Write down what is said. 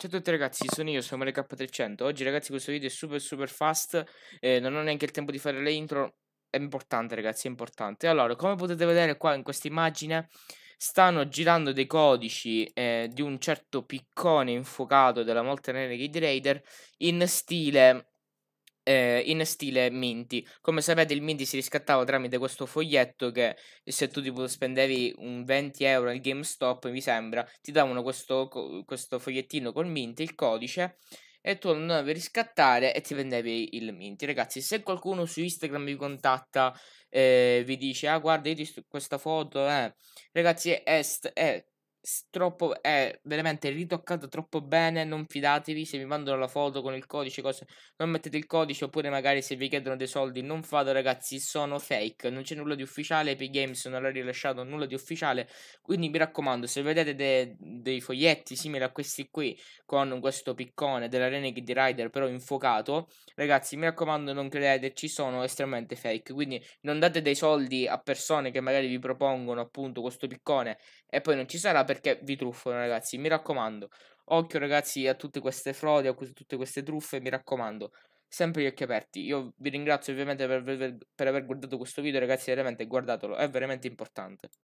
Ciao a tutti ragazzi, sono io, sono MaleK300 Oggi ragazzi questo video è super super fast eh, Non ho neanche il tempo di fare le intro È importante ragazzi, è importante Allora, come potete vedere qua in questa immagine Stanno girando dei codici eh, di un certo piccone infuocato della Molten Renegade Raider In stile eh, in stile Minty. Come sapete il Minty si riscattava tramite questo foglietto che se tu tipo spendevi un 20 euro al GameStop mi sembra, ti davano questo, questo fogliettino col Minty, il codice, e tu andavi a riscattare e ti vendevi il Minty. Ragazzi, se qualcuno su Instagram vi contatta eh, vi dice ah guarda io ti sto, questa foto, eh, ragazzi è, è troppo, è eh, veramente ritoccato troppo bene. Non fidatevi se vi mandano la foto con il codice, cose, non mettete il codice. Oppure magari se vi chiedono dei soldi, non fate ragazzi. Sono fake, non c'è nulla di ufficiale. Epic Games non ha rilasciato nulla di ufficiale. Quindi mi raccomando, se vedete de dei foglietti simili a questi qui con questo piccone della Renegade Rider, però infuocato, ragazzi, mi raccomando, non credeteci. Sono estremamente fake. Quindi non date dei soldi a persone che magari vi propongono appunto questo piccone e poi non ci sarà perché perché vi truffano ragazzi, mi raccomando. Occhio ragazzi a tutte queste frodi, a tutte queste truffe, mi raccomando. Sempre gli occhi aperti. Io vi ringrazio ovviamente per, per aver guardato questo video ragazzi, veramente guardatelo, è veramente importante.